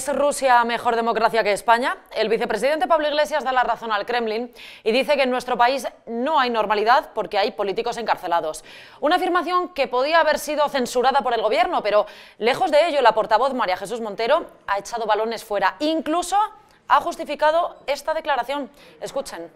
¿Es Rusia mejor democracia que España? El vicepresidente Pablo Iglesias da la razón al Kremlin y dice que en nuestro país no hay normalidad porque hay políticos encarcelados. Una afirmación que podía haber sido censurada por el gobierno, pero lejos de ello, la portavoz María Jesús Montero ha echado balones fuera. Incluso ha justificado esta declaración. Escuchen.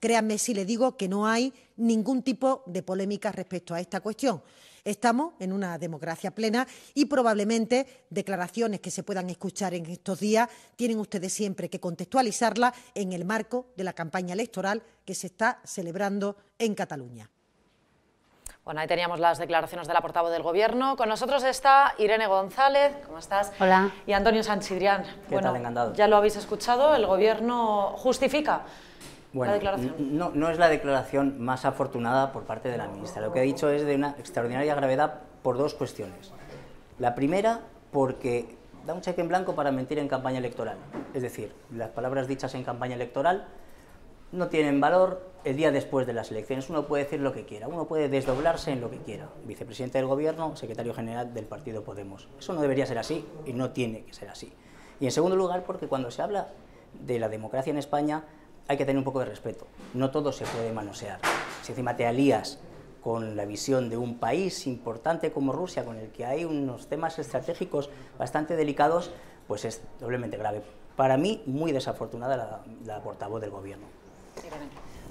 Créanme si le digo que no hay ningún tipo de polémica respecto a esta cuestión. Estamos en una democracia plena y probablemente declaraciones que se puedan escuchar en estos días tienen ustedes siempre que contextualizarla en el marco de la campaña electoral que se está celebrando en Cataluña. Bueno, ahí teníamos las declaraciones de la portavoz del Gobierno. Con nosotros está Irene González, ¿cómo estás? Hola. Y Antonio Sanchidrián. ¿Qué bueno, Ya lo habéis escuchado, el Gobierno justifica bueno, no es la declaración más afortunada por parte de la ministra. Lo que ha dicho es de una extraordinaria gravedad por dos cuestiones. La primera, porque da un cheque en blanco para mentir en campaña electoral. Es decir, las palabras dichas en campaña electoral no tienen valor el día después de las elecciones. Uno puede decir lo que quiera, uno puede desdoblarse en lo que quiera. Vicepresidente del Gobierno, secretario general del Partido Podemos. Eso no debería ser así y no tiene que ser así. Y en segundo lugar, porque cuando se habla de la democracia en España, hay que tener un poco de respeto. No todo se puede manosear. Si encima te alías con la visión de un país importante como Rusia, con el que hay unos temas estratégicos bastante delicados, pues es doblemente grave. Para mí, muy desafortunada la, portavoz del gobierno.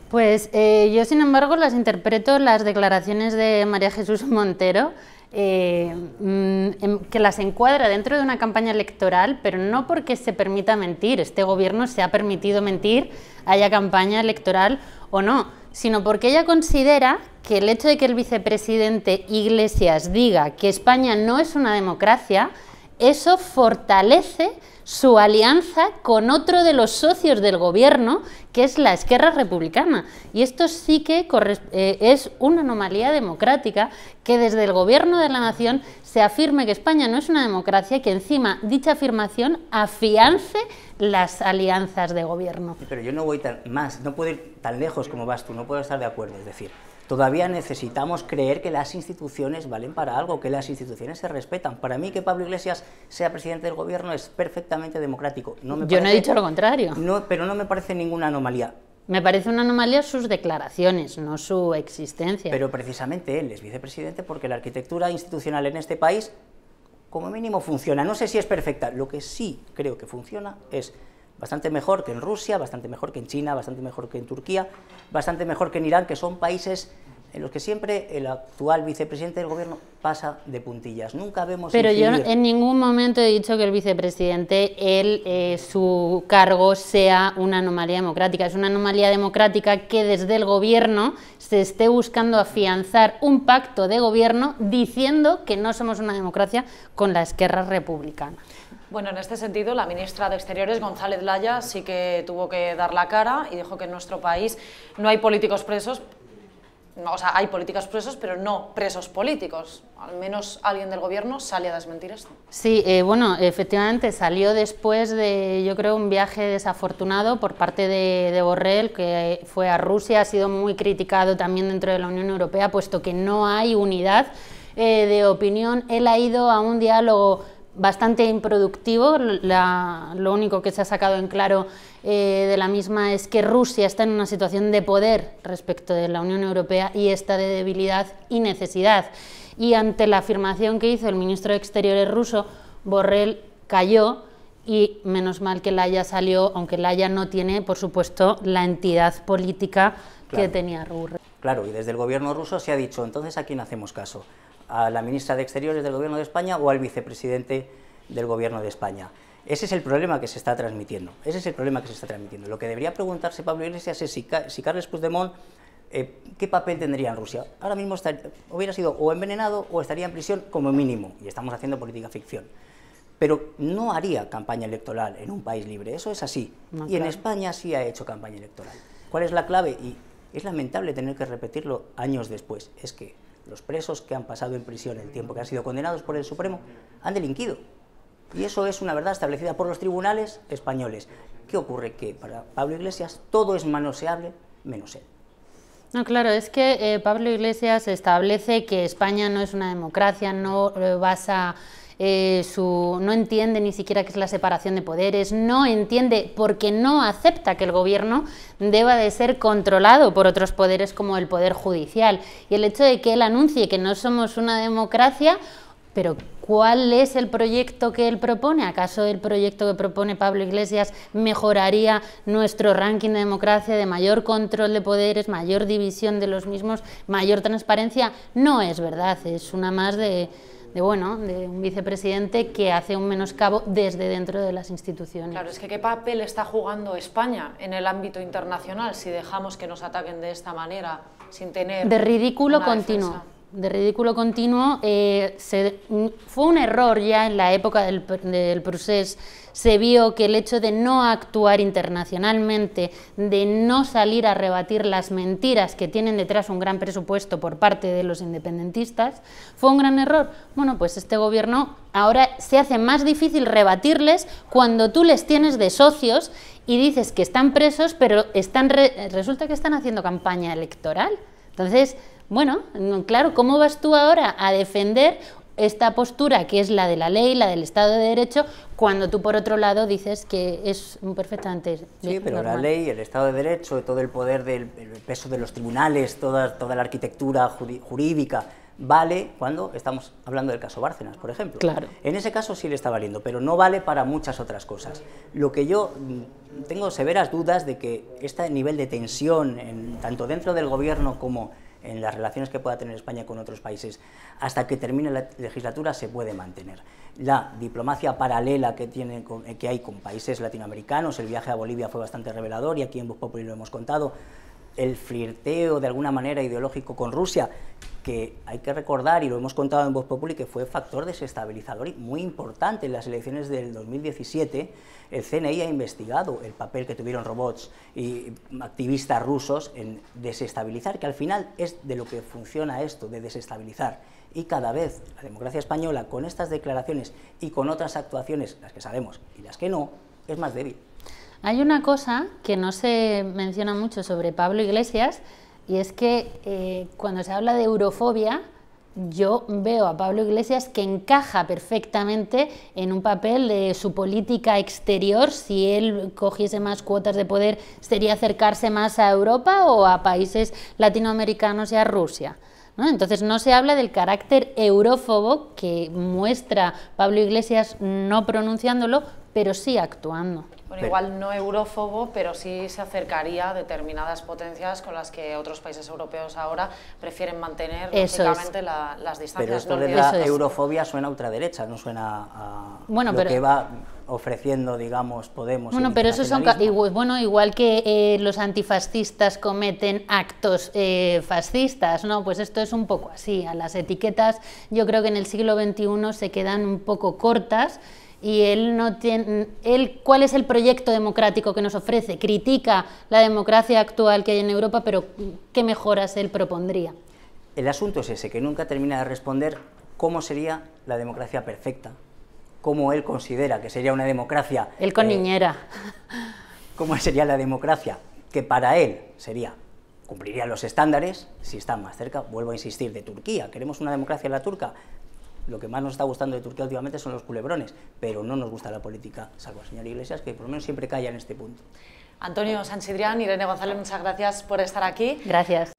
Pues eh, yo, sin embargo, las interpreto las declaraciones de María Jesús Montero, eh, mm, que las encuadra dentro de una campaña electoral, pero no porque se permita mentir. Este gobierno se ha permitido mentir haya campaña electoral o no, sino porque ella considera que el hecho de que el vicepresidente Iglesias diga que España no es una democracia eso fortalece su alianza con otro de los socios del gobierno, que es la Esquerra Republicana. Y esto sí que eh, es una anomalía democrática que desde el gobierno de la nación se afirme que España no es una democracia y que encima dicha afirmación afiance las alianzas de gobierno. Pero yo no voy tan, más, no puedo ir tan lejos como vas tú, no puedo estar de acuerdo. Es decir, Todavía necesitamos creer que las instituciones valen para algo, que las instituciones se respetan. Para mí que Pablo Iglesias sea presidente del gobierno es perfectamente democrático. Yo no he dicho lo contrario. pero no me parece ninguna anomalía. Me parece una anomalía sus declaraciones, no su existencia. Pero precisamente él es vicepresidente porque la arquitectura institucional en este país como mínimo funciona. No sé si es perfecta. Lo que sí creo que funciona es bastante mejor que en Rusia, bastante mejor que en China, bastante mejor que en Turquía, bastante mejor que en Irán, que son países en los que siempre el actual vicepresidente del gobierno pasa de puntillas. Nunca vemos... Pero yo en ningún momento he dicho que el vicepresidente, él, eh, su cargo sea una anomalía democrática. Es una anomalía democrática que desde el gobierno se esté buscando afianzar un pacto de gobierno diciendo que no somos una democracia con la esquerra republicana. Bueno, en este sentido, la ministra de Exteriores, González Laya, sí que tuvo que dar la cara y dijo que en nuestro país no hay políticos presos, o sea, hay políticos presos, pero no presos políticos. Al menos alguien del gobierno sale a desmentir esto. Sí, eh, bueno, efectivamente salió después de, yo creo, un viaje desafortunado por parte de, Borrell, que fue a Rusia, ha sido muy criticado también dentro de la Unión Europea, puesto que no hay unidad eh, de opinión. Él ha ido a un diálogo bastante improductivo. lo único que se ha sacado en claro eh, de la misma es que Rusia está en una situación de poder respecto de la Unión Europea y está de debilidad y necesidad. Y ante la afirmación que hizo el ministro de Exteriores ruso, Borrell cayó y menos mal que Laya salió, aunque Laya no tiene, por supuesto, la entidad política que tenía Rusia. Claro, y desde el gobierno ruso se ha dicho, entonces, ¿a quién hacemos caso? a la ministra de Exteriores del Gobierno de España o al vicepresidente del Gobierno de España. Ese es el problema que se está transmitiendo. Ese es el problema que se está transmitiendo. Lo que debería preguntarse Pablo Iglesias es si, si Carles Puigdemont eh, qué papel tendría en Rusia. Ahora mismo hubiera sido o envenenado o estaría en prisión como mínimo, y estamos haciendo política ficción. Pero no haría campaña electoral en un país libre, eso es así. y en España sí ha hecho campaña electoral. ¿Cuál es la clave? Y es lamentable tener que repetirlo años después, es que los presos que han pasado en prisión el tiempo que han sido condenados por el Supremo han delinquido. Y eso es una verdad establecida por los tribunales españoles. ¿Qué ocurre? Que para Pablo Iglesias todo es manoseable menos él. No, claro, es que eh, Pablo Iglesias establece que España no es una democracia, no vas eh, basa eh, su, no entiende ni siquiera qué es la separación de poderes, no entiende porque no acepta que el gobierno deba de ser controlado por otros poderes como el poder judicial. Y el hecho de que él anuncie que no somos una democracia, pero ¿cuál es el proyecto que él propone? ¿Acaso el proyecto que propone Pablo Iglesias mejoraría nuestro ranking de democracia, de mayor control de poderes, mayor división de los mismos, mayor transparencia? No es verdad, es una más de de bueno, de un vicepresidente que hace un menoscabo desde dentro de las instituciones. Claro, es que qué papel está jugando España en el ámbito internacional si dejamos que nos ataquen de esta manera sin tener de ridículo continuo de ridículo continuo eh, fue un error ya en la época del, del proceso. Se vio que el hecho de no actuar internacionalmente, de no salir a rebatir las mentiras que tienen detrás un gran presupuesto por parte de los independentistas, fue un gran error. Bueno, pues este gobierno ahora se hace más difícil rebatirles cuando tú les tienes de socios y dices que están presos, pero están resulta que están haciendo campaña electoral. Entonces, bueno, claro, ¿cómo vas tú ahora a defender esta postura que es la de la ley, la del Estado de Derecho, cuando tú por otro lado dices que es perfectamente. Sí, pero la ley, el Estado de Derecho, todo el poder del el peso de los tribunales, toda, toda la arquitectura jurídica vale cuando estamos hablando del caso Bárcenas, por ejemplo. Claro. En ese caso sí le está valiendo, pero no vale para muchas otras cosas. Lo que yo mm, tengo severas dudas de que este nivel de tensión, tanto dentro del gobierno como en las relaciones que pueda tener España con otros países, hasta que termine la legislatura se puede mantener. La diplomacia paralela que, tiene, eh, que hay con países latinoamericanos, el viaje a Bolivia fue bastante revelador y aquí en Vox Populi lo hemos contado, el flirteo de alguna manera ideológico con Rusia, que hay que recordar, y lo hemos contado en Voz Populi, que fue factor desestabilizador y muy importante en las elecciones del 2017. El CNI ha investigado el papel que tuvieron robots y activistas rusos en desestabilizar, que al final es de lo que funciona esto, de desestabilizar. Y cada vez la democracia española, con estas declaraciones y con otras actuaciones, las que sabemos y las que no, es más débil. Hay una cosa que no se menciona mucho sobre Pablo Iglesias, y es que eh, cuando se habla de eurofobia, yo veo a Pablo Iglesias que encaja perfectamente en un papel de su política exterior. Si él cogiese más cuotas de poder, sería acercarse más a Europa o a países latinoamericanos y a Rusia. Entonces no se habla del carácter eurofobo que muestra Pablo Iglesias no pronunciándolo, pero sí actuando. Bueno, igual no eurofobo, pero sí se acercaría a determinadas potencias con las que otros países europeos ahora prefieren mantener lógicamente, las distancias. Pero esto de la eurofobia suena a ultraderecha, no suena a lo que va ofreciendo, digamos, Podemos. Bueno, pero eso son igual, bueno, igual que eh, los antifascistas cometen actos eh, fascistas, ¿no? Pues esto es un poco así. A las etiquetas, yo creo que en el siglo XXI se quedan un poco cortas y él no tiene él cuál es el proyecto democrático que nos ofrece critica la democracia actual que hay en Europa pero qué mejoras él propondría el asunto es ese que nunca termina de responder cómo sería la democracia perfecta cómo él considera que sería una democracia él con eh, niñera cómo sería la democracia que para él sería cumpliría los estándares si están más cerca vuelvo a insistir de Turquía queremos una democracia la turca lo que más nos está gustando de Turquía últimamente son los culebrones, pero no nos gusta la política, salvo al señor Iglesias, que por lo menos siempre calla en este punto. Antonio Sansidrián, Irene González, muchas gracias por estar aquí. Gracias.